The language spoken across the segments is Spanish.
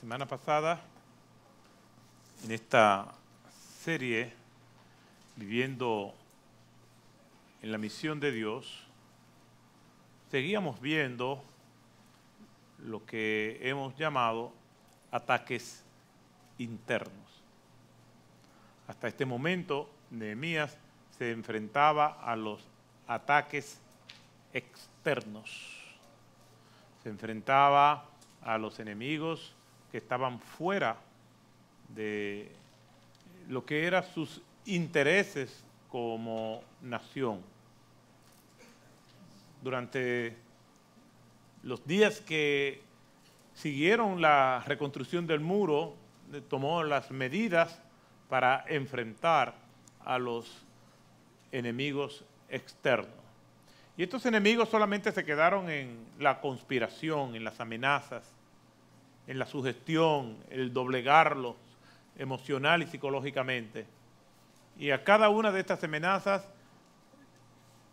semana pasada, en esta serie, viviendo en la misión de Dios, seguíamos viendo lo que hemos llamado ataques internos. Hasta este momento, Nehemías se enfrentaba a los ataques externos. Se enfrentaba a los enemigos que estaban fuera de lo que eran sus intereses como nación. Durante los días que siguieron la reconstrucción del muro, eh, tomó las medidas para enfrentar a los enemigos externos. Y estos enemigos solamente se quedaron en la conspiración, en las amenazas, en la sugestión, el doblegarlos emocional y psicológicamente. Y a cada una de estas amenazas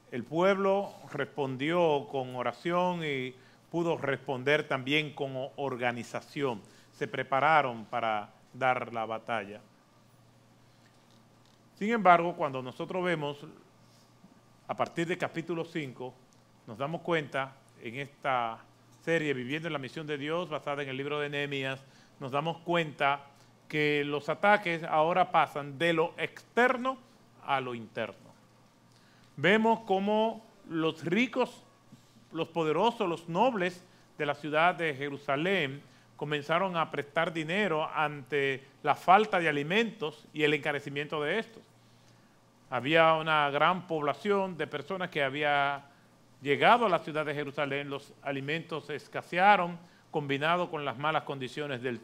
el pueblo respondió con oración y pudo responder también con organización. Se prepararon para dar la batalla. Sin embargo, cuando nosotros vemos a partir de capítulo 5, nos damos cuenta en esta Viviendo en la misión de Dios, basada en el libro de Nehemías, nos damos cuenta que los ataques ahora pasan de lo externo a lo interno. Vemos cómo los ricos, los poderosos, los nobles de la ciudad de Jerusalén comenzaron a prestar dinero ante la falta de alimentos y el encarecimiento de estos. Había una gran población de personas que había Llegado a la ciudad de Jerusalén, los alimentos se escasearon, combinado con las malas condiciones del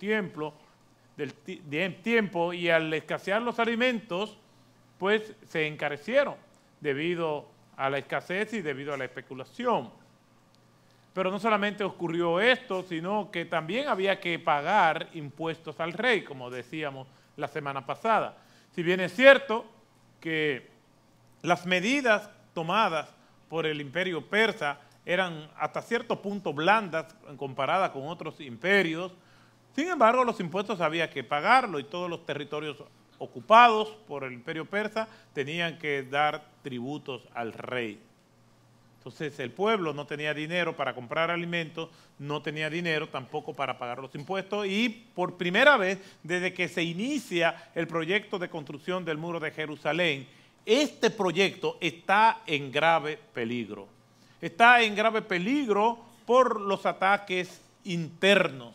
del tiempo, y al escasear los alimentos, pues se encarecieron debido a la escasez y debido a la especulación. Pero no solamente ocurrió esto, sino que también había que pagar impuestos al rey, como decíamos la semana pasada. Si bien es cierto que las medidas tomadas por el imperio persa eran hasta cierto punto blandas comparadas con otros imperios. Sin embargo, los impuestos había que pagarlo y todos los territorios ocupados por el imperio persa tenían que dar tributos al rey. Entonces el pueblo no tenía dinero para comprar alimentos, no tenía dinero tampoco para pagar los impuestos y por primera vez desde que se inicia el proyecto de construcción del muro de Jerusalén, este proyecto está en grave peligro. Está en grave peligro por los ataques internos.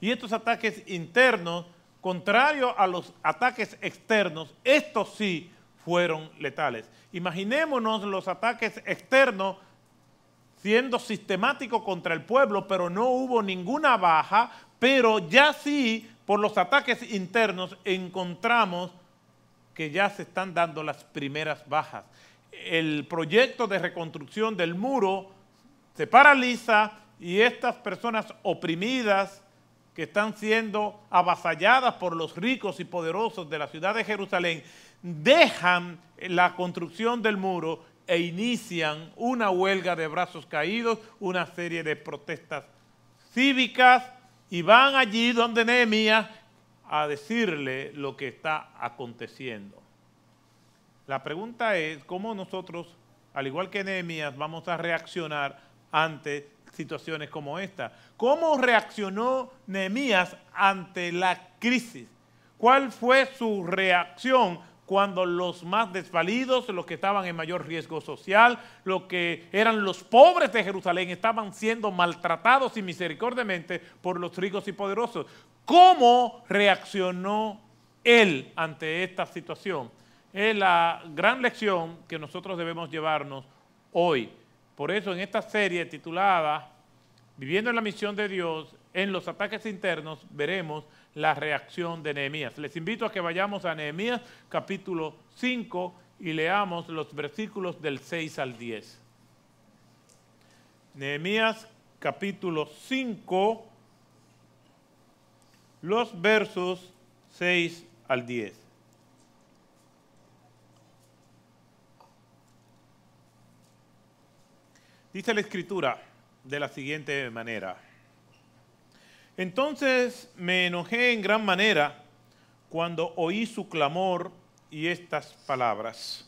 Y estos ataques internos, contrario a los ataques externos, estos sí fueron letales. Imaginémonos los ataques externos siendo sistemáticos contra el pueblo, pero no hubo ninguna baja, pero ya sí por los ataques internos encontramos que ya se están dando las primeras bajas. El proyecto de reconstrucción del muro se paraliza y estas personas oprimidas que están siendo avasalladas por los ricos y poderosos de la ciudad de Jerusalén dejan la construcción del muro e inician una huelga de brazos caídos, una serie de protestas cívicas y van allí donde Nehemías a decirle lo que está aconteciendo. La pregunta es cómo nosotros, al igual que Nehemías, vamos a reaccionar ante situaciones como esta. ¿Cómo reaccionó Nehemías ante la crisis? ¿Cuál fue su reacción cuando los más desvalidos, los que estaban en mayor riesgo social, los que eran los pobres de Jerusalén, estaban siendo maltratados y misericordiamente por los ricos y poderosos? ¿Cómo reaccionó él ante esta situación? Es la gran lección que nosotros debemos llevarnos hoy. Por eso en esta serie titulada Viviendo en la misión de Dios, en los ataques internos veremos la reacción de Nehemías. Les invito a que vayamos a Nehemías capítulo 5 y leamos los versículos del 6 al 10. Nehemías capítulo 5 los versos 6 al 10. Dice la escritura de la siguiente manera. Entonces me enojé en gran manera cuando oí su clamor y estas palabras.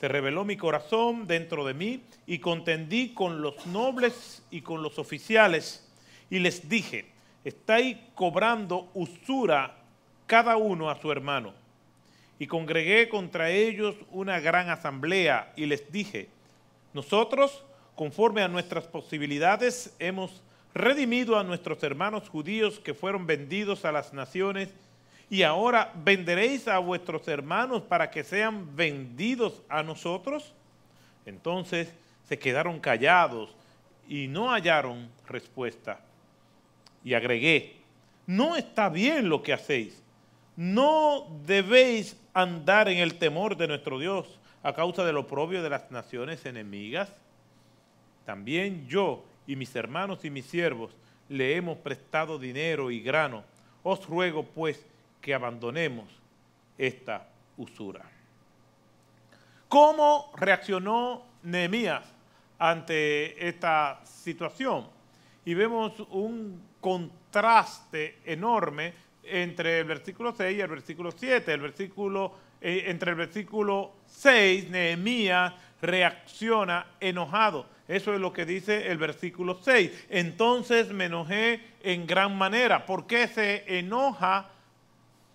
Se reveló mi corazón dentro de mí y contendí con los nobles y con los oficiales y les dije, estáis cobrando usura cada uno a su hermano. Y congregué contra ellos una gran asamblea y les dije, nosotros, conforme a nuestras posibilidades, hemos redimido a nuestros hermanos judíos que fueron vendidos a las naciones, y ahora venderéis a vuestros hermanos para que sean vendidos a nosotros. Entonces se quedaron callados y no hallaron respuesta y agregué, no está bien lo que hacéis. No debéis andar en el temor de nuestro Dios a causa de lo propio de las naciones enemigas. También yo y mis hermanos y mis siervos le hemos prestado dinero y grano. Os ruego pues que abandonemos esta usura. ¿Cómo reaccionó Nehemías ante esta situación? Y vemos un contraste enorme entre el versículo 6 y el versículo 7. El versículo, eh, entre el versículo 6, Nehemías reacciona enojado. Eso es lo que dice el versículo 6. Entonces me enojé en gran manera. ¿Por qué se enoja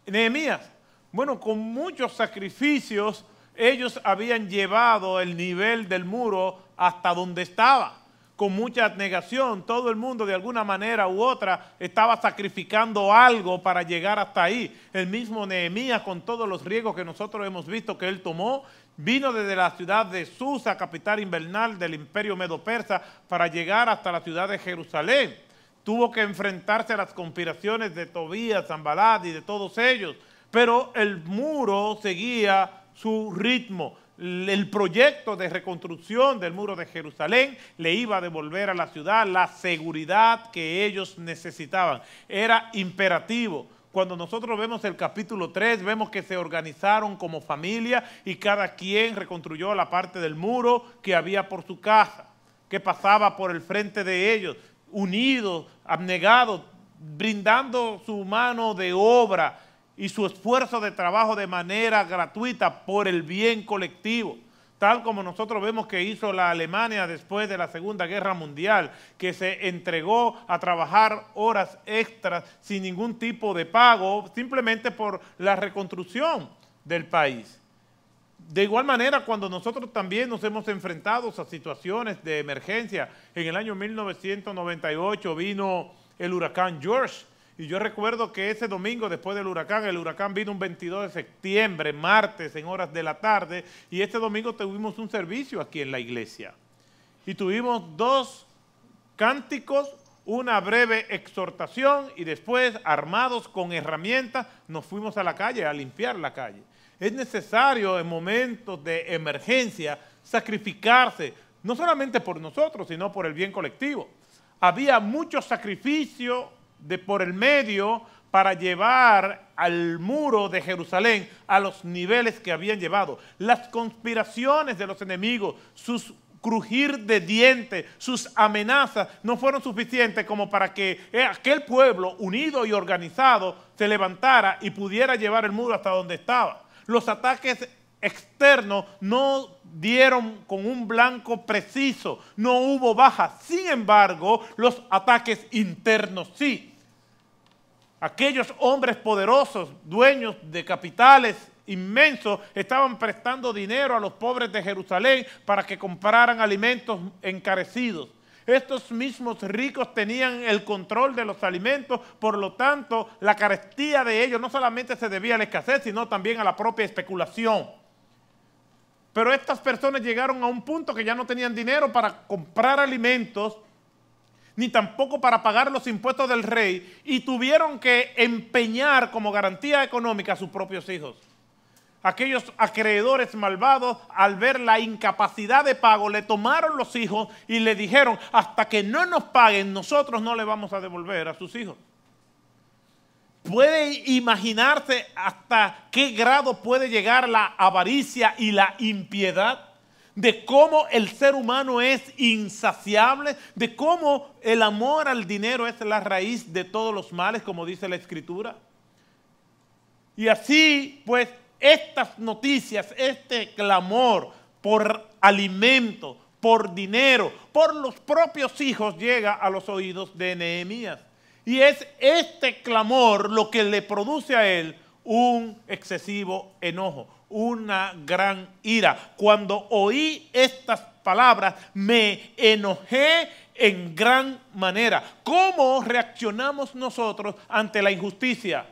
Nehemías? Bueno, con muchos sacrificios ellos habían llevado el nivel del muro hasta donde estaba con mucha negación. Todo el mundo de alguna manera u otra estaba sacrificando algo para llegar hasta ahí. El mismo Nehemías, con todos los riesgos que nosotros hemos visto que él tomó, vino desde la ciudad de Susa, capital invernal del imperio medo-persa, para llegar hasta la ciudad de Jerusalén. Tuvo que enfrentarse a las conspiraciones de Tobías, Zambalad y de todos ellos, pero el muro seguía su ritmo el proyecto de reconstrucción del muro de Jerusalén le iba a devolver a la ciudad la seguridad que ellos necesitaban. Era imperativo. Cuando nosotros vemos el capítulo 3, vemos que se organizaron como familia y cada quien reconstruyó la parte del muro que había por su casa, que pasaba por el frente de ellos, unidos, abnegados, brindando su mano de obra y su esfuerzo de trabajo de manera gratuita por el bien colectivo tal como nosotros vemos que hizo la Alemania después de la Segunda Guerra Mundial, que se entregó a trabajar horas extras sin ningún tipo de pago, simplemente por la reconstrucción del país. De igual manera, cuando nosotros también nos hemos enfrentado a situaciones de emergencia, en el año 1998 vino el huracán George, y yo recuerdo que ese domingo después del huracán, el huracán vino un 22 de septiembre, martes, en horas de la tarde, y este domingo tuvimos un servicio aquí en la iglesia. Y tuvimos dos cánticos, una breve exhortación y después, armados con herramientas, nos fuimos a la calle a limpiar la calle. Es necesario en momentos de emergencia sacrificarse, no solamente por nosotros, sino por el bien colectivo. Había mucho sacrificio de por el medio para llevar al muro de Jerusalén a los niveles que habían llevado. Las conspiraciones de los enemigos, sus crujir de dientes, sus amenazas no fueron suficientes como para que eh, aquel pueblo unido y organizado se levantara y pudiera llevar el muro hasta donde estaba. Los ataques externo no dieron con un blanco preciso, no hubo bajas. Sin embargo, los ataques internos sí. Aquellos hombres poderosos, dueños de capitales inmensos, estaban prestando dinero a los pobres de Jerusalén para que compraran alimentos encarecidos. Estos mismos ricos tenían el control de los alimentos, por lo tanto, la carestía de ellos no solamente se debía a la escasez, sino también a la propia especulación. Pero estas personas llegaron a un punto que ya no tenían dinero para comprar alimentos, ni tampoco para pagar los impuestos del rey, y tuvieron que empeñar como garantía económica a sus propios hijos. Aquellos acreedores malvados, al ver la incapacidad de pago, le tomaron los hijos y le dijeron, hasta que no nos paguen, nosotros no le vamos a devolver a sus hijos puede imaginarse hasta qué grado puede llegar la avaricia y la impiedad? de cómo el ser humano es insaciable, de cómo el amor al dinero es la raíz de todos los males, como dice la escritura. Y así, pues, estas noticias, este clamor por alimento, por dinero, por los propios hijos, llega a los oídos de Nehemías. Y es este clamor lo que le produce a él un excesivo enojo, una gran ira. Cuando oí estas palabras, me enojé en gran manera. ¿Cómo reaccionamos nosotros ante la injusticia?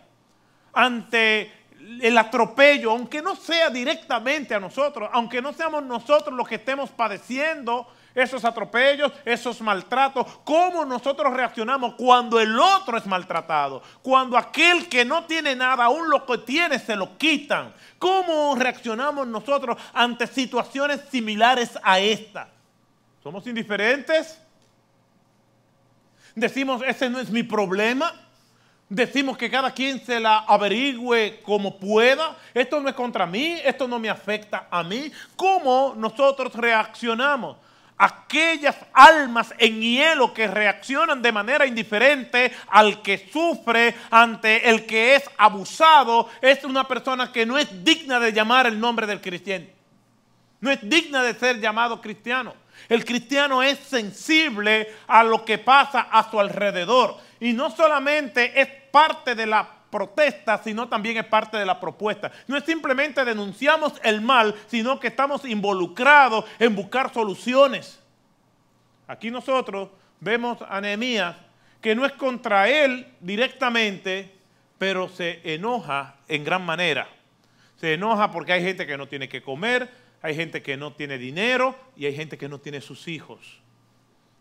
Ante el atropello, aunque no sea directamente a nosotros, aunque no seamos nosotros los que estemos padeciendo esos atropellos, esos maltratos, cómo nosotros reaccionamos cuando el otro es maltratado, cuando aquel que no tiene nada, aún lo que tiene se lo quitan, cómo reaccionamos nosotros ante situaciones similares a esta. ¿Somos indiferentes? Decimos, ese no es mi problema. Decimos que cada quien se la averigüe como pueda. Esto no es contra mí, esto no me afecta a mí. ¿Cómo nosotros reaccionamos? Aquellas almas en hielo que reaccionan de manera indiferente al que sufre, ante el que es abusado, es una persona que no es digna de llamar el nombre del cristiano. No es digna de ser llamado cristiano. El cristiano es sensible a lo que pasa a su alrededor. Y no solamente es parte de la protesta, sino también es parte de la propuesta. No es simplemente denunciamos el mal, sino que estamos involucrados en buscar soluciones. Aquí nosotros vemos a Nehemías que no es contra él directamente, pero se enoja en gran manera. Se enoja porque hay gente que no tiene que comer, hay gente que no tiene dinero y hay gente que no tiene sus hijos.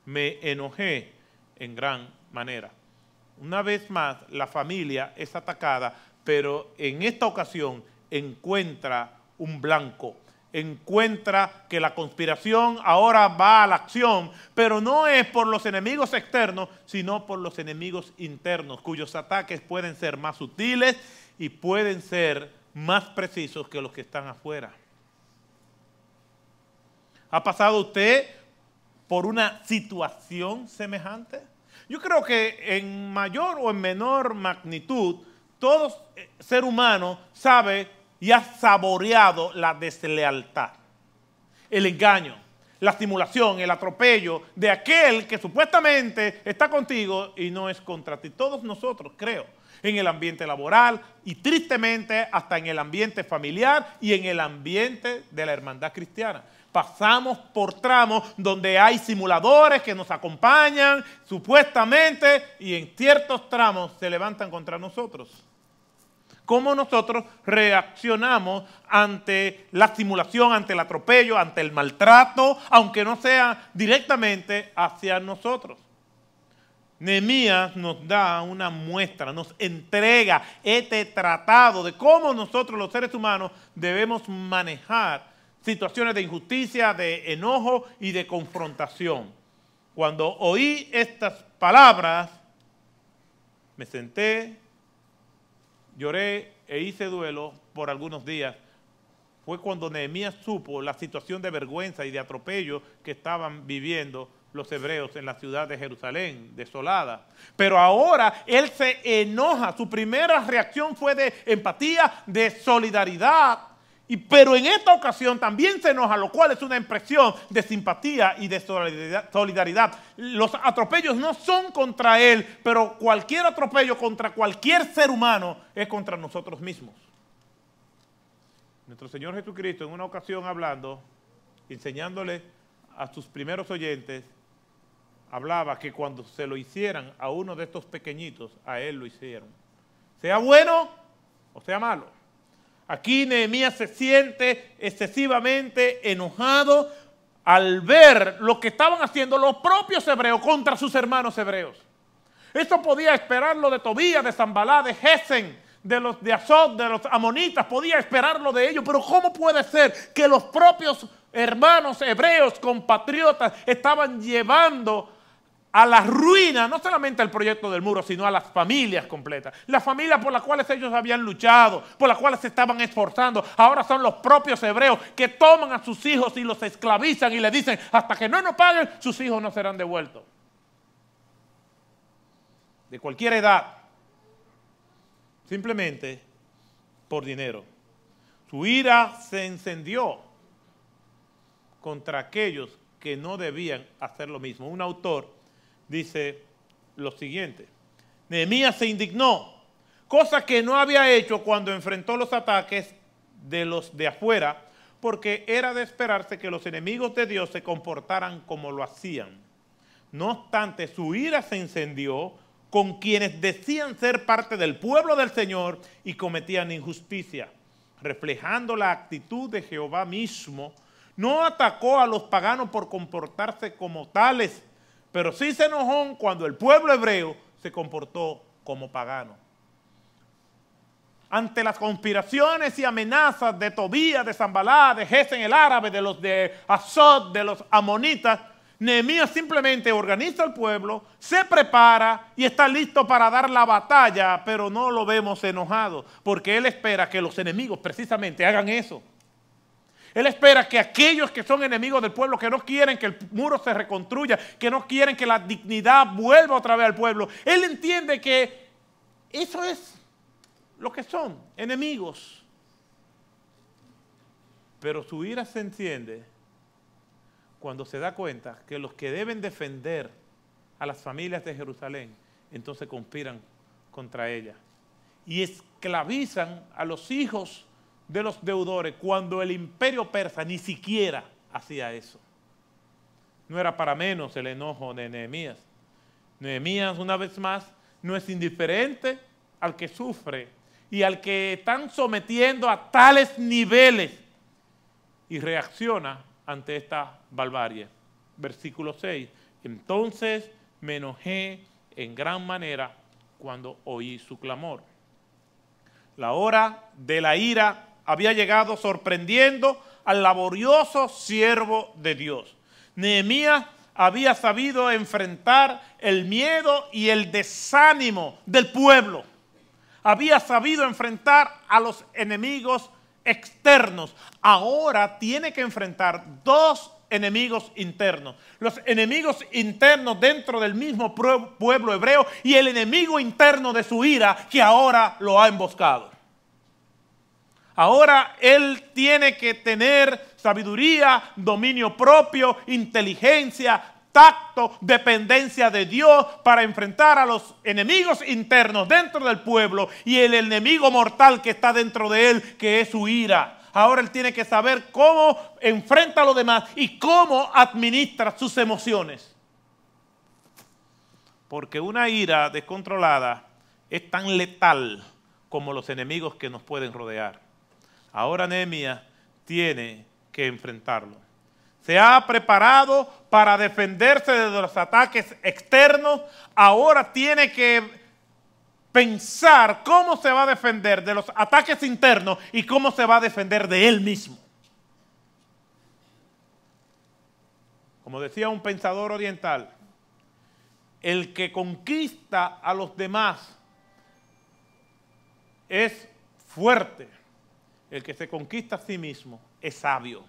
Me enojé en gran manera. Una vez más, la familia es atacada, pero en esta ocasión encuentra un blanco encuentra que la conspiración ahora va a la acción, pero no es por los enemigos externos, sino por los enemigos internos, cuyos ataques pueden ser más sutiles y pueden ser más precisos que los que están afuera. ¿Ha pasado usted por una situación semejante? Yo creo que en mayor o en menor magnitud, todo ser humano sabe y ha saboreado la deslealtad, el engaño, la simulación, el atropello de aquel que supuestamente está contigo y no es contra ti. Todos nosotros, creo, en el ambiente laboral y tristemente hasta en el ambiente familiar y en el ambiente de la hermandad cristiana pasamos por tramos donde hay simuladores que nos acompañan supuestamente y en ciertos tramos se levantan contra nosotros. ¿Cómo nosotros reaccionamos ante la simulación, ante el atropello, ante el maltrato, aunque no sea directamente hacia nosotros? Nehemías nos da una muestra, nos entrega este tratado de cómo nosotros los seres humanos debemos manejar situaciones de injusticia, de enojo y de confrontación. Cuando oí estas palabras, me senté, lloré e hice duelo por algunos días. Fue cuando Nehemías supo la situación de vergüenza y de atropello que estaban viviendo los hebreos en la ciudad de Jerusalén, desolada. Pero ahora él se enoja, su primera reacción fue de empatía, de solidaridad y, pero en esta ocasión también se enoja, lo cual es una impresión de simpatía y de solidaridad. Los atropellos no son contra él, pero cualquier atropello contra cualquier ser humano es contra nosotros mismos. Nuestro Señor Jesucristo en una ocasión hablando, enseñándole a sus primeros oyentes, hablaba que cuando se lo hicieran a uno de estos pequeñitos, a él lo hicieron. Sea bueno o sea malo. Aquí Nehemías se siente excesivamente enojado al ver lo que estaban haciendo los propios hebreos contra sus hermanos hebreos. Eso podía esperarlo de Tobías, de Zambalá, de Gesen, de los de Azot, de los amonitas, podía esperarlo de ellos, pero ¿cómo puede ser que los propios hermanos hebreos, compatriotas, estaban llevando a la ruina, no solamente al proyecto del muro, sino a las familias completas. Las familias por las cuales ellos habían luchado, por las cuales se estaban esforzando. Ahora son los propios hebreos que toman a sus hijos y los esclavizan y le dicen, hasta que no nos paguen, sus hijos no serán devueltos. De cualquier edad. Simplemente por dinero. Su ira se encendió contra aquellos que no debían hacer lo mismo. Un autor dice lo siguiente. Nehemías se indignó, cosa que no había hecho cuando enfrentó los ataques de los de afuera, porque era de esperarse que los enemigos de Dios se comportaran como lo hacían. No obstante, su ira se encendió con quienes decían ser parte del pueblo del Señor y cometían injusticia, reflejando la actitud de Jehová mismo. No atacó a los paganos por comportarse como tales, pero sí se enojó cuando el pueblo hebreo se comportó como pagano. Ante las conspiraciones y amenazas de Tobías, de Zambalá, de Gesen el árabe, de los de Azot, de los amonitas, Nehemías simplemente organiza al pueblo, se prepara y está listo para dar la batalla, pero no lo vemos enojado, porque él espera que los enemigos precisamente hagan eso. Él espera que aquellos que son enemigos del pueblo, que no quieren que el muro se reconstruya, que no quieren que la dignidad vuelva otra vez al pueblo, Él entiende que eso es lo que son, enemigos. Pero su ira se entiende cuando se da cuenta que los que deben defender a las familias de Jerusalén, entonces conspiran contra ella y esclavizan a los hijos de los deudores cuando el imperio persa ni siquiera hacía eso. No era para menos el enojo de Nehemías. Nehemías, una vez más, no es indiferente al que sufre y al que están sometiendo a tales niveles y reacciona ante esta barbarie. Versículo 6. Entonces me enojé en gran manera cuando oí su clamor. La hora de la ira había llegado sorprendiendo al laborioso siervo de Dios. Nehemías había sabido enfrentar el miedo y el desánimo del pueblo. Había sabido enfrentar a los enemigos externos. Ahora tiene que enfrentar dos enemigos internos. Los enemigos internos dentro del mismo pueblo hebreo y el enemigo interno de su ira que ahora lo ha emboscado. Ahora él tiene que tener sabiduría, dominio propio, inteligencia, tacto, dependencia de Dios para enfrentar a los enemigos internos dentro del pueblo y el enemigo mortal que está dentro de él, que es su ira. Ahora él tiene que saber cómo enfrenta a los demás y cómo administra sus emociones. Porque una ira descontrolada es tan letal como los enemigos que nos pueden rodear. Ahora Anemia tiene que enfrentarlo. Se ha preparado para defenderse de los ataques externos. Ahora tiene que pensar cómo se va a defender de los ataques internos y cómo se va a defender de él mismo. Como decía un pensador oriental, el que conquista a los demás es fuerte el que se conquista a sí mismo es sabio.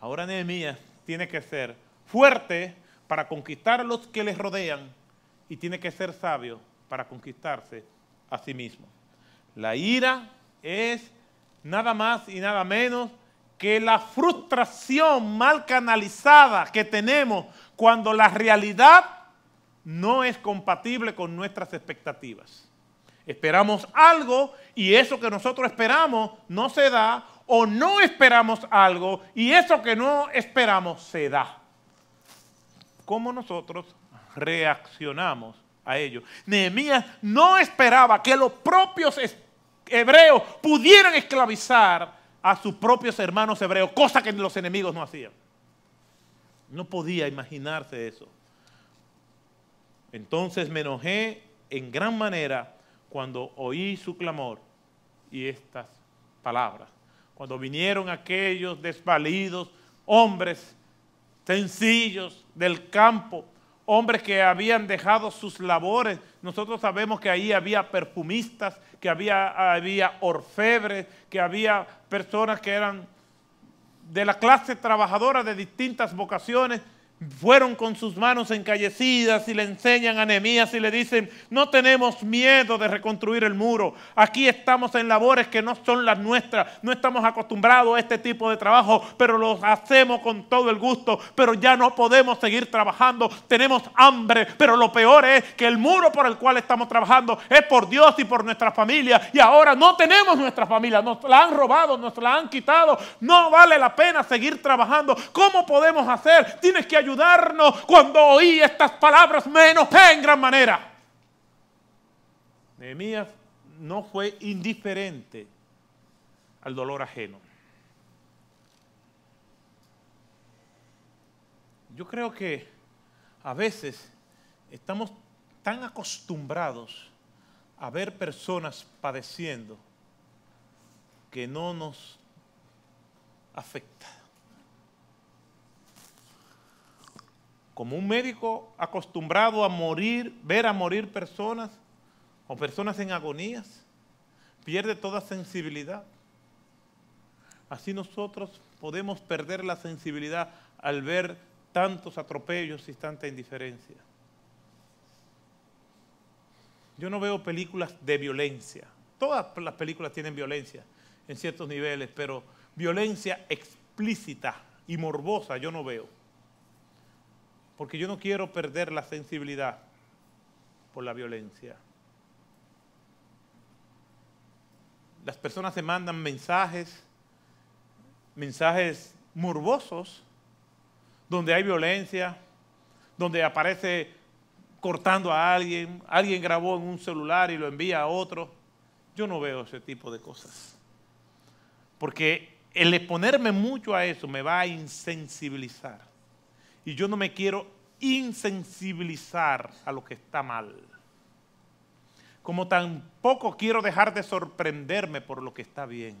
Ahora Nehemías tiene que ser fuerte para conquistar a los que le rodean y tiene que ser sabio para conquistarse a sí mismo. La ira es nada más y nada menos que la frustración mal canalizada que tenemos cuando la realidad no es compatible con nuestras expectativas. Esperamos algo y eso que nosotros esperamos no se da o no esperamos algo y eso que no esperamos se da. ¿Cómo nosotros reaccionamos a ello? Nehemías no esperaba que los propios hebreos pudieran esclavizar a sus propios hermanos hebreos, cosa que los enemigos no hacían. No podía imaginarse eso. Entonces me enojé en gran manera cuando oí su clamor y estas palabras. Cuando vinieron aquellos desvalidos, hombres sencillos del campo, hombres que habían dejado sus labores. Nosotros sabemos que ahí había perfumistas, que había, había orfebres, que había personas que eran de la clase trabajadora de distintas vocaciones fueron con sus manos encallecidas y le enseñan a Nehemías y le dicen, no tenemos miedo de reconstruir el muro, aquí estamos en labores que no son las nuestras, no estamos acostumbrados a este tipo de trabajo, pero los hacemos con todo el gusto, pero ya no podemos seguir trabajando, tenemos hambre, pero lo peor es que el muro por el cual estamos trabajando es por Dios y por nuestra familia, y ahora no tenemos nuestra familia, nos la han robado, nos la han quitado, no vale la pena seguir trabajando, ¿cómo podemos hacer? Tienes que ayudar ayudarnos. Cuando oí estas palabras menos en gran manera. Nehemías no fue indiferente al dolor ajeno. Yo creo que a veces estamos tan acostumbrados a ver personas padeciendo que no nos afecta. como un médico acostumbrado a morir, ver a morir personas o personas en agonías, pierde toda sensibilidad. Así nosotros podemos perder la sensibilidad al ver tantos atropellos y tanta indiferencia. Yo no veo películas de violencia. Todas las películas tienen violencia en ciertos niveles, pero violencia explícita y morbosa yo no veo porque yo no quiero perder la sensibilidad por la violencia. Las personas se mandan mensajes, mensajes morbosos, donde hay violencia, donde aparece cortando a alguien, alguien grabó en un celular y lo envía a otro. Yo no veo ese tipo de cosas. Porque el exponerme mucho a eso me va a insensibilizar. Y yo no me quiero insensibilizar a lo que está mal. Como tampoco quiero dejar de sorprenderme por lo que está bien.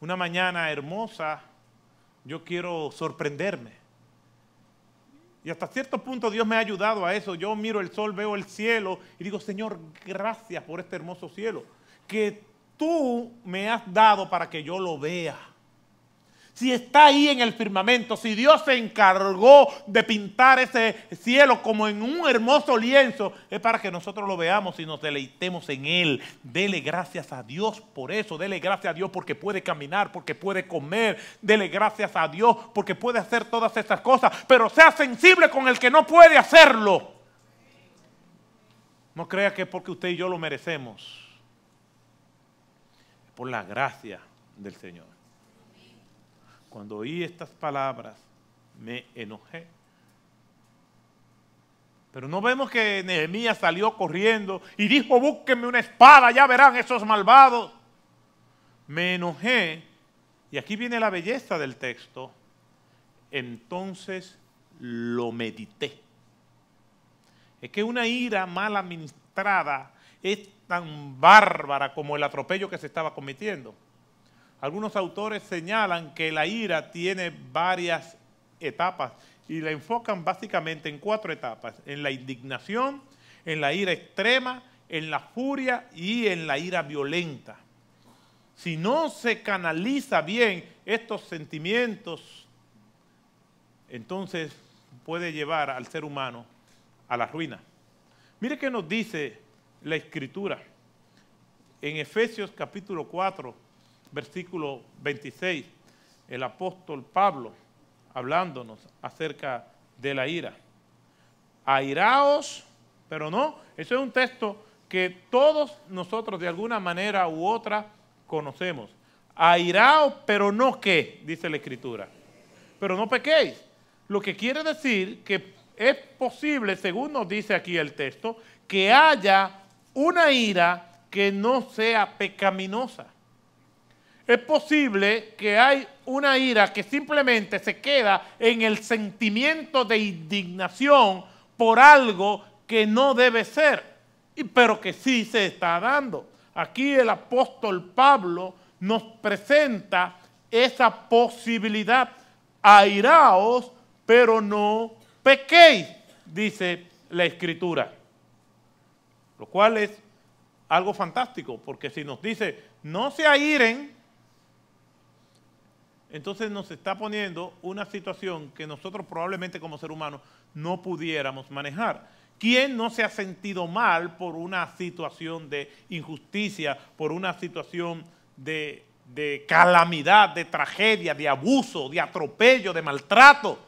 Una mañana hermosa, yo quiero sorprenderme. Y hasta cierto punto Dios me ha ayudado a eso. Yo miro el sol, veo el cielo y digo, Señor, gracias por este hermoso cielo que tú me has dado para que yo lo vea si está ahí en el firmamento, si Dios se encargó de pintar ese cielo como en un hermoso lienzo, es para que nosotros lo veamos y nos deleitemos en él. Dele gracias a Dios por eso, dele gracias a Dios porque puede caminar, porque puede comer, dele gracias a Dios porque puede hacer todas esas cosas, pero sea sensible con el que no puede hacerlo. No crea que es porque usted y yo lo merecemos. Por la gracia del Señor. Cuando oí estas palabras, me enojé. Pero no vemos que Nehemías salió corriendo y dijo, búsquenme una espada, ya verán esos malvados. Me enojé, y aquí viene la belleza del texto, entonces lo medité. Es que una ira mal administrada es tan bárbara como el atropello que se estaba cometiendo. Algunos autores señalan que la ira tiene varias etapas y la enfocan básicamente en cuatro etapas, en la indignación, en la ira extrema, en la furia y en la ira violenta. Si no se canaliza bien estos sentimientos, entonces puede llevar al ser humano a la ruina. Mire qué nos dice la escritura en Efesios capítulo 4, versículo 26, el apóstol Pablo hablándonos acerca de la ira. Airaos, pero no, eso es un texto que todos nosotros de alguna manera u otra conocemos. Airaos, pero no qué dice la escritura. Pero no pequéis. Lo que quiere decir que es posible, según nos dice aquí el texto, que haya una ira que no sea pecaminosa es posible que hay una ira que simplemente se queda en el sentimiento de indignación por algo que no debe ser, pero que sí se está dando. Aquí el apóstol Pablo nos presenta esa posibilidad. Airaos, pero no pequéis, dice la escritura. Lo cual es algo fantástico, porque si nos dice, no se airen, entonces nos está poniendo una situación que nosotros probablemente como ser humano no pudiéramos manejar. ¿Quién no se ha sentido mal por una situación de injusticia, por una situación de, calamidad, de tragedia, de abuso, de atropello, de maltrato?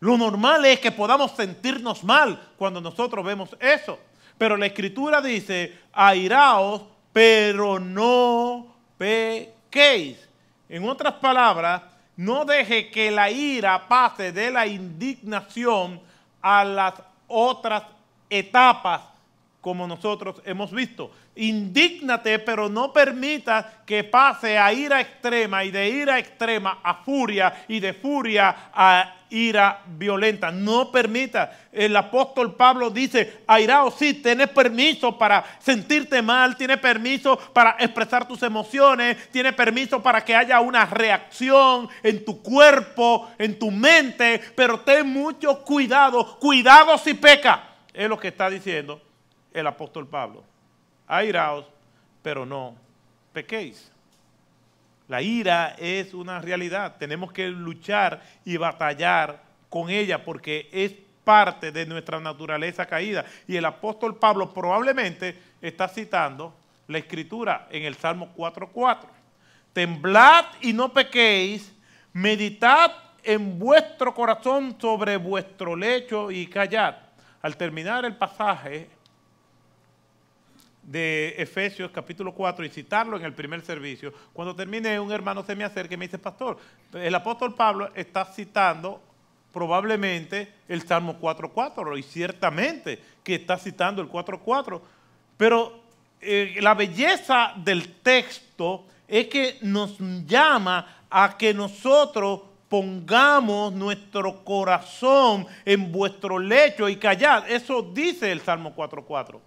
Lo normal es que podamos sentirnos mal cuando nosotros vemos eso. Pero la escritura dice, airaos, pero no pequéis. En otras palabras, no deje que la ira pase de la indignación a las otras etapas como nosotros hemos visto. Indígnate, pero no permitas que pase a ira extrema y de ira extrema a furia y de furia a ira violenta. No permita, El apóstol Pablo dice, airao sí, tienes permiso para sentirte mal, tienes permiso para expresar tus emociones, tienes permiso para que haya una reacción en tu cuerpo, en tu mente, pero ten mucho cuidado, cuidado si peca. Es lo que está diciendo el apóstol Pablo. Airaos, pero no pequéis. La ira es una realidad. Tenemos que luchar y batallar con ella porque es parte de nuestra naturaleza caída. Y el apóstol Pablo probablemente está citando la escritura en el Salmo 4.4. Temblad y no pequéis, meditad en vuestro corazón sobre vuestro lecho y callad. Al terminar el pasaje, de Efesios capítulo 4 y citarlo en el primer servicio, cuando termine un hermano se me acerca y me dice, pastor, el apóstol Pablo está citando probablemente el Salmo 4.4 y ciertamente que está citando el 4.4, pero eh, la belleza del texto es que nos llama a que nosotros pongamos nuestro corazón en vuestro lecho y callad. Eso dice el Salmo 4.4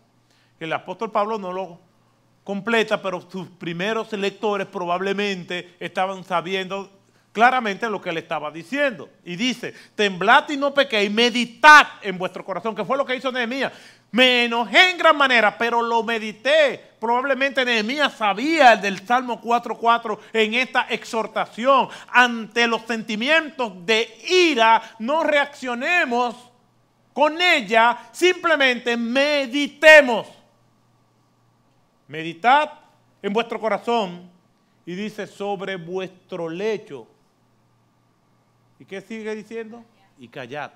que el apóstol Pablo no lo completa, pero sus primeros lectores probablemente estaban sabiendo claramente lo que él estaba diciendo. Y dice, temblad y no pequéis, meditad en vuestro corazón, que fue lo que hizo Nehemías. Me enojé en gran manera, pero lo medité. Probablemente Nehemías sabía del Salmo 4.4 en esta exhortación. Ante los sentimientos de ira, no reaccionemos con ella, simplemente meditemos. Meditad en vuestro corazón y dice sobre vuestro lecho. ¿Y qué sigue diciendo? Y callad.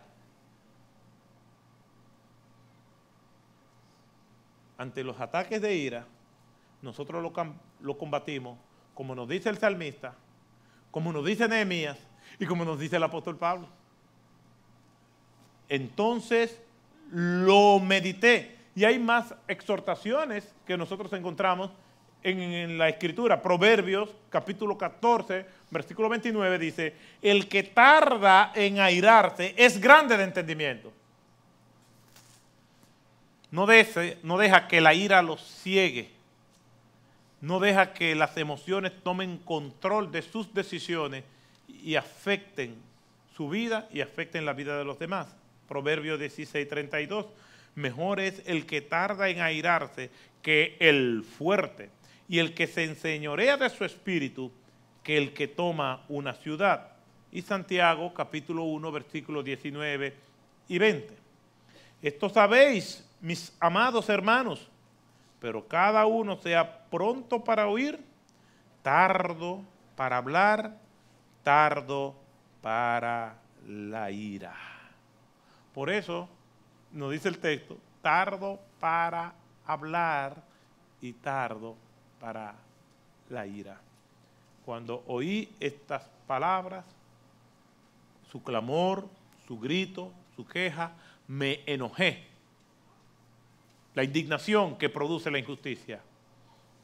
Ante los ataques de ira, nosotros lo, combatimos, como nos dice el salmista, como nos dice Nehemías y como nos dice el apóstol Pablo. Entonces lo medité. Y hay más exhortaciones que nosotros encontramos en, la Escritura. Proverbios capítulo 14, versículo 29 dice, el que tarda en airarse es grande de entendimiento. No, no deja que la ira los ciegue. No deja que las emociones tomen control de sus decisiones y afecten su vida y afecten la vida de los demás. Proverbios 16, 32 mejor es el que tarda en airarse que el fuerte, y el que se enseñorea de su espíritu que el que toma una ciudad. Y Santiago capítulo 1 versículos 19 y 20. Esto sabéis, mis amados hermanos, pero cada uno sea pronto para oír, tardo para hablar, tardo para la ira. Por eso nos dice el texto, tardo para hablar y tardo para la ira. Cuando oí estas palabras, su clamor, su grito, su queja, me enojé. La indignación que produce la injusticia,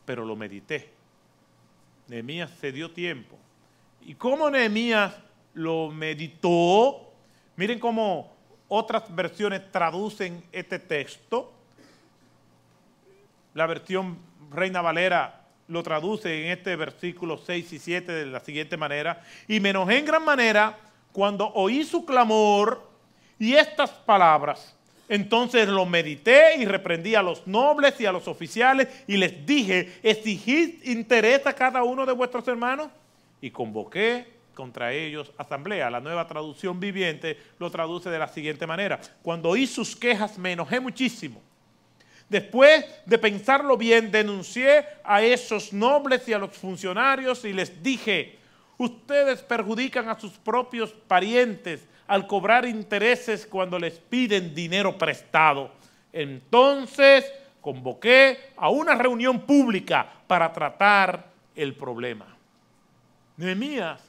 pero lo medité. Nehemías se dio tiempo. ¿Y cómo Nehemías lo meditó? Miren cómo otras versiones traducen este texto. La versión Reina Valera lo traduce en este versículo 6 y 7 de la siguiente manera. Y menos en gran manera cuando oí su clamor y estas palabras. Entonces lo medité y reprendí a los nobles y a los oficiales y les dije, exigid interés a cada uno de vuestros hermanos. Y convoqué contra ellos asamblea. La nueva traducción viviente lo traduce de la siguiente manera. Cuando oí sus quejas me enojé muchísimo. Después de pensarlo bien, denuncié a esos nobles y a los funcionarios y les dije, ustedes perjudican a sus propios parientes al cobrar intereses cuando les piden dinero prestado. Entonces convoqué a una reunión pública para tratar el problema. Nehemías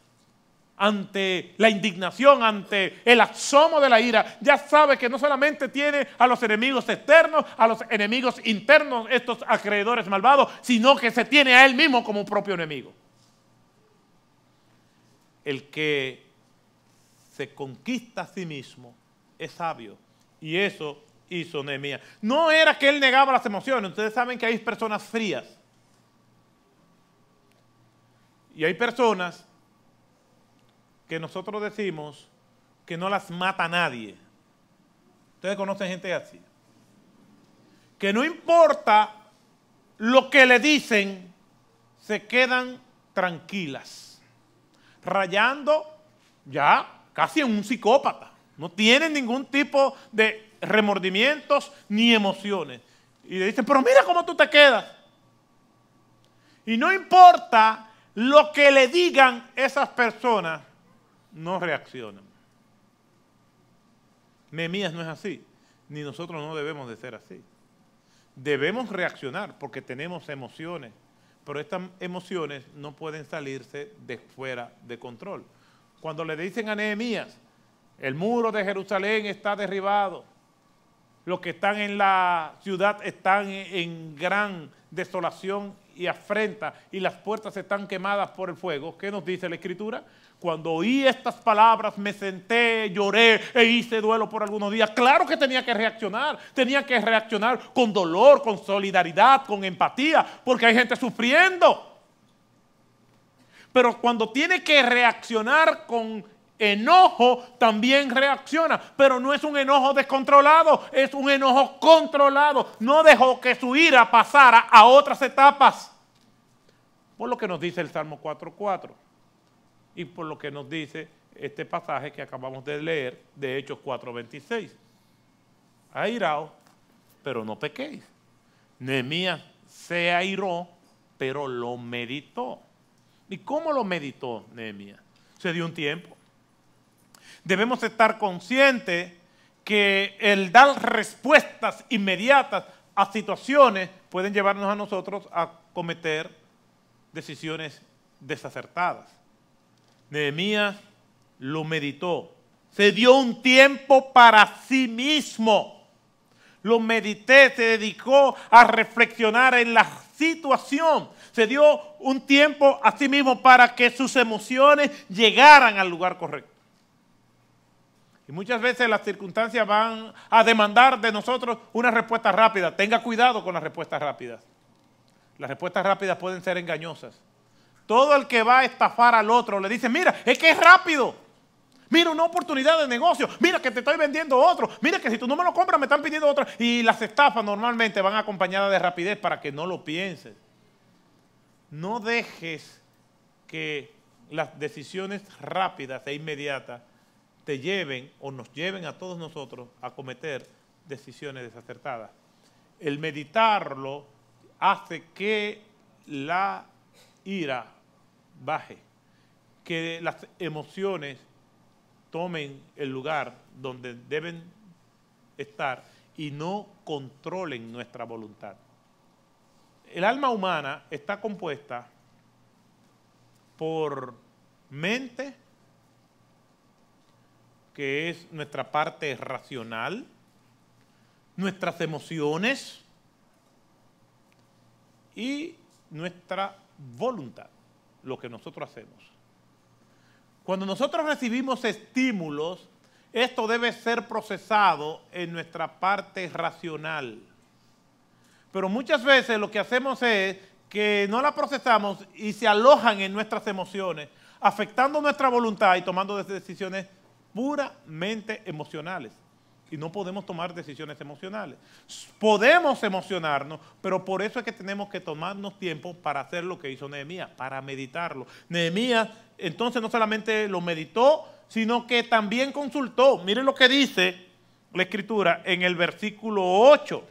ante la indignación, ante el asomo de la ira, ya sabe que no solamente tiene a los enemigos externos, a los enemigos internos, estos acreedores malvados, sino que se tiene a él mismo como propio enemigo. El que se conquista a sí mismo es sabio y eso hizo Nehemías. No era que él negaba las emociones, ustedes saben que hay personas frías y hay personas que nosotros decimos que no las mata nadie. Ustedes conocen gente así. Que no importa lo que le dicen, se quedan tranquilas. Rayando ya casi en un psicópata. No tienen ningún tipo de remordimientos ni emociones. Y le dicen, pero mira cómo tú te quedas. Y no importa lo que le digan esas personas, no reaccionan. nehemías no es así, ni nosotros no debemos de ser así. Debemos reaccionar porque tenemos emociones, pero estas emociones no pueden salirse de fuera de control. Cuando le dicen a Nehemías, el muro de Jerusalén está derribado, los que están en la ciudad están en gran desolación y afrenta y las puertas están quemadas por el fuego. ¿Qué nos dice la escritura? Cuando oí estas palabras me senté, lloré e hice duelo por algunos días. Claro que tenía que reaccionar, tenía que reaccionar con dolor, con solidaridad, con empatía, porque hay gente sufriendo. Pero cuando tiene que reaccionar con enojo también reacciona, pero no es un enojo descontrolado, es un enojo controlado. No dejó que su ira pasara a otras etapas. Por lo que nos dice el Salmo 4.4 y por lo que nos dice este pasaje que acabamos de leer de Hechos 4.26. Airaos, pero no pequéis. Nehemías se airó, pero lo meditó. ¿Y cómo lo meditó Nehemías? Se dio un tiempo debemos estar conscientes que el dar respuestas inmediatas a situaciones pueden llevarnos a nosotros a cometer decisiones desacertadas. Nehemías lo meditó, se dio un tiempo para sí mismo, lo medité, se dedicó a reflexionar en la situación, se dio un tiempo a sí mismo para que sus emociones llegaran al lugar correcto. Y muchas veces las circunstancias van a demandar de nosotros una respuesta rápida. Tenga cuidado con las respuestas rápidas. Las respuestas rápidas pueden ser engañosas. Todo el que va a estafar al otro le dice, mira, es que es rápido. Mira una oportunidad de negocio. Mira que te estoy vendiendo otro. Mira que si tú no me lo compras me están pidiendo otro. Y las estafas normalmente van acompañadas de rapidez para que no lo pienses. No dejes que las decisiones rápidas e inmediatas te lleven o nos lleven a todos nosotros a cometer decisiones desacertadas. El meditarlo hace que la ira baje, que las emociones tomen el lugar donde deben estar y no controlen nuestra voluntad. El alma humana está compuesta por mente, que es nuestra parte racional, nuestras emociones y nuestra voluntad, lo que nosotros hacemos. Cuando nosotros recibimos estímulos, esto debe ser procesado en nuestra parte racional. Pero muchas veces lo que hacemos es que no la procesamos y se alojan en nuestras emociones, afectando nuestra voluntad y tomando decisiones puramente emocionales y no podemos tomar decisiones emocionales. Podemos emocionarnos, pero por eso es que tenemos que tomarnos tiempo para hacer lo que hizo Nehemías, para meditarlo. Nehemías entonces no solamente lo meditó, sino que también consultó. Miren lo que dice la escritura en el versículo 8.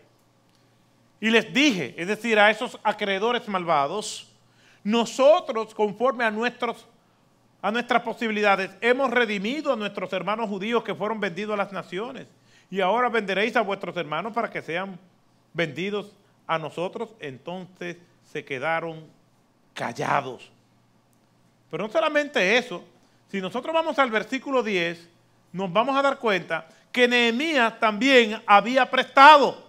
Y les dije, es decir, a esos acreedores malvados, nosotros conforme a nuestros a nuestras posibilidades. Hemos redimido a nuestros hermanos judíos que fueron vendidos a las naciones. Y ahora venderéis a vuestros hermanos para que sean vendidos a nosotros. Entonces se quedaron callados. Pero no solamente eso, si nosotros vamos al versículo 10, nos vamos a dar cuenta que Nehemías también había prestado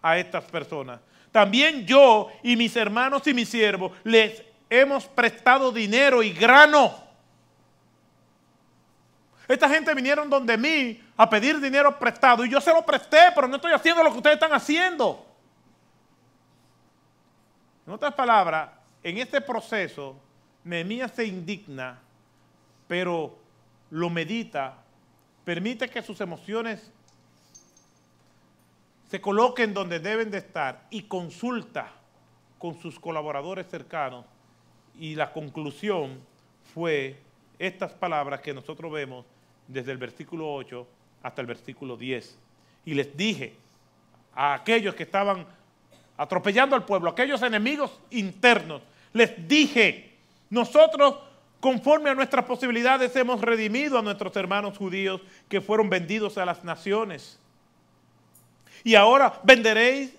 a estas personas. También yo y mis hermanos y mis siervos les hemos prestado dinero y grano. Esta gente vinieron donde mí a pedir dinero prestado y yo se lo presté, pero no estoy haciendo lo que ustedes están haciendo. En otras palabras, en este proceso, Nehemías se indigna, pero lo medita, permite que sus emociones se coloquen donde deben de estar y consulta con sus colaboradores cercanos y la conclusión fue estas palabras que nosotros vemos desde el versículo 8 hasta el versículo 10. Y les dije a aquellos que estaban atropellando al pueblo, aquellos enemigos internos, les dije, nosotros conforme a nuestras posibilidades hemos redimido a nuestros hermanos judíos que fueron vendidos a las naciones. Y ahora venderéis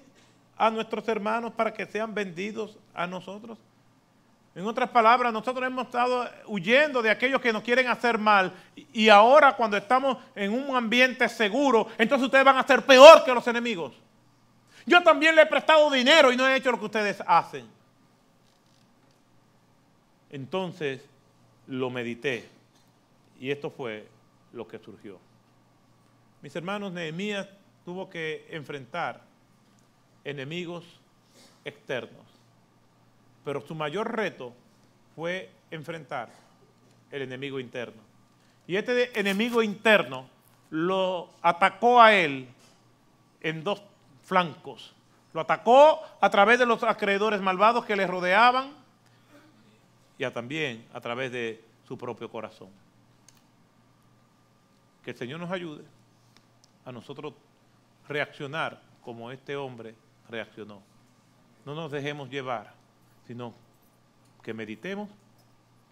a nuestros hermanos para que sean vendidos a nosotros. En otras palabras, nosotros hemos estado huyendo de aquellos que nos quieren hacer mal y ahora cuando estamos en un ambiente seguro, entonces ustedes van a ser peor que los enemigos. Yo también le he prestado dinero y no he hecho lo que ustedes hacen. Entonces lo medité y esto fue lo que surgió. Mis hermanos, Nehemías tuvo que enfrentar enemigos externos pero su mayor reto fue enfrentar el enemigo interno. Y este enemigo interno lo atacó a él en dos flancos. Lo atacó a través de los acreedores malvados que le rodeaban y también a través de su propio corazón. Que el Señor nos ayude a nosotros reaccionar como este hombre reaccionó. No nos dejemos llevar sino que meditemos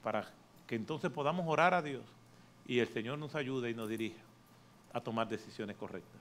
para que entonces podamos orar a Dios y el Señor nos ayude y nos dirija a tomar decisiones correctas.